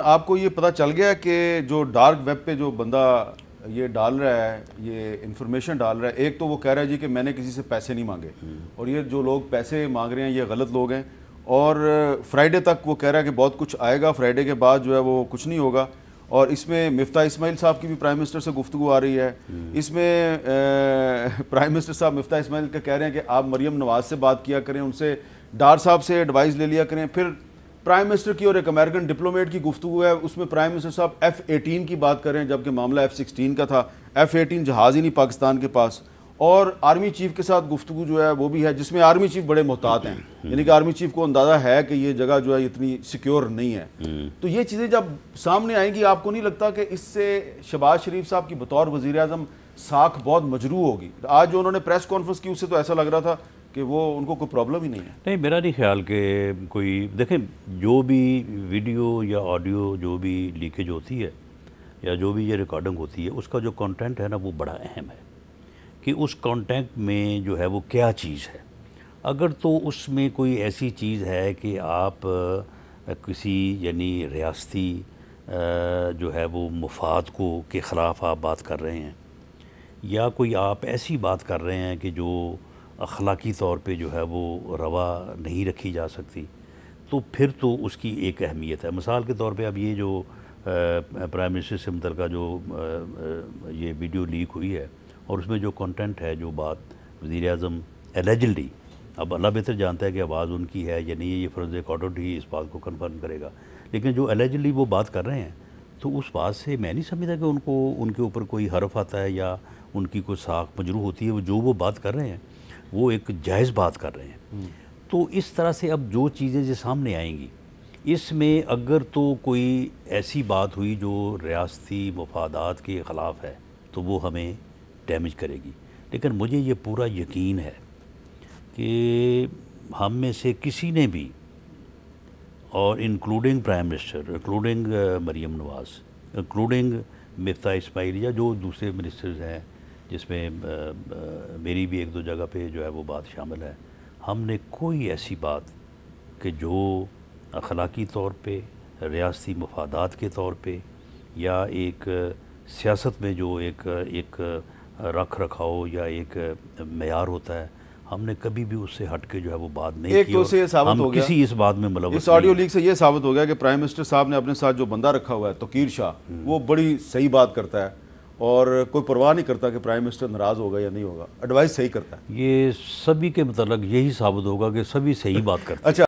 आपको ये पता चल गया कि जो डार्क वेब पे जो बंदा ये डाल रहा है ये इन्फॉर्मेशन डाल रहा है एक तो वो कह रहा है जी कि मैंने किसी से पैसे नहीं मांगे हम्म। और ये जो लोग पैसे मांग रहे हैं ये गलत लोग हैं और फ्राइडे तक वो कह रहा है कि बहुत कुछ आएगा फ्राइडे के बाद जो है वो कुछ नहीं होगा और इसमें मिफ्ता इसमाइल साहब की भी प्राइम मिनिस्टर से गुफ्तु आ रही है हम्म। इसमें प्राइम मिनिस्टर साहब मिफ्ता इस्माइल का कह रहे हैं कि आप मरियम नवाज से बात किया करें उनसे डार साहब से एडवाइस ले लिया करें फिर प्राइम मिनिस्टर की और एक अमेरिकन डिप्लोमेट की गुफ्तु है उसमें प्राइम मिनिस्टर साहब एफ एटीन की बात हैं जबकि मामला एफ सिक्सटीन का था एफ एटीन जहाज़ ही नहीं पाकिस्तान के पास और आर्मी चीफ के साथ गुफ्तु जो है वो भी है जिसमें आर्मी चीफ बड़े मोहतात हैं हम्म। यानी कि आर्मी चीफ को अंदाज़ा है कि ये जगह जो है इतनी सिक्योर नहीं है हम्म। तो ये चीज़ें जब सामने आएंगी आपको नहीं लगता कि इससे शबाज शरीफ साहब की बतौर वज़ी अजम साख बहुत मजरू होगी आज जो उन्होंने प्रेस कॉन्फ्रेंस की उससे तो ऐसा लग रहा था कि वो उनको कोई प्रॉब्लम ही नहीं है नहीं मेरा नहीं ख्याल कि कोई देखें जो भी वीडियो या ऑडियो जो भी लीकेज होती है या जो भी ये रिकॉर्डिंग होती है उसका जो कंटेंट है ना वो बड़ा अहम है कि उस कंटेंट में जो है वो क्या चीज़ है अगर तो उसमें कोई ऐसी चीज़ है कि आप किसी यानी रियासती जो है वो मुफाद को के ख़िलाफ़ आप बात कर रहे हैं या कोई आप ऐसी बात कर रहे हैं कि जो अखलाकी तौर पे जो है वो रवा नहीं रखी जा सकती तो फिर तो उसकी एक अहमियत है मिसाल के तौर पे अब ये जो प्राइम मिनिस्टर से मुतल जो ये वीडियो लीक हुई है और उसमें जो कंटेंट है जो बात वज़ी अजम एलिजली अब अल्लाह बेहतर जानता है कि आवाज़ उनकी है या नहीं है ये फ़र्ज कॉटोड ही इस बात को कन्फर्म करेगा लेकिन जो एलिजली वो बात कर रहे हैं तो उस बात से मैं नहीं समझता कि उनको उनके ऊपर कोई हरफ आता है या उनकी कोई साख मजरू होती है वो जो वो बात कर रहे हैं वो एक जायज़ बात कर रहे हैं हम्म। तो इस तरह से अब जो चीज़ें जो सामने आएंगी इसमें अगर तो कोई ऐसी बात हुई जो रियासती मफादात के ख़िलाफ़ है तो वो हमें डैमेज करेगी लेकिन मुझे ये पूरा यकीन है कि हम में से किसी ने भी और including prime minister including Maryam Nawaz including Miftah इसमाइलिया जो दूसरे मिनिस्टर्स हैं जिसमें मेरी भी एक दो जगह पे जो है वो बात शामिल है हमने कोई ऐसी बात कि जो अखलाकी तौर पे रियासती मफादात के तौर पे या एक सियासत में जो एक एक रख रखाव या एक मैार होता है हमने कभी भी उससे हट के जो है वो बात नहीं एक की तो से ये साबित हो गया किसी इस बात में मतलब इस ऑडियो लीक से ये साबित हो गया कि प्राइम मिनिस्टर साहब ने अपने साथ जो बंदा रखा हुआ है तोकीर शाह हम्म। वो बड़ी सही बात करता है और कोई परवाह नहीं करता कि प्राइम मिनिस्टर नाराज़ होगा या नहीं होगा एडवाइस सही करता है ये सभी के मतलब यही साबित होगा कि सभी सही बात करते हैं अच्छा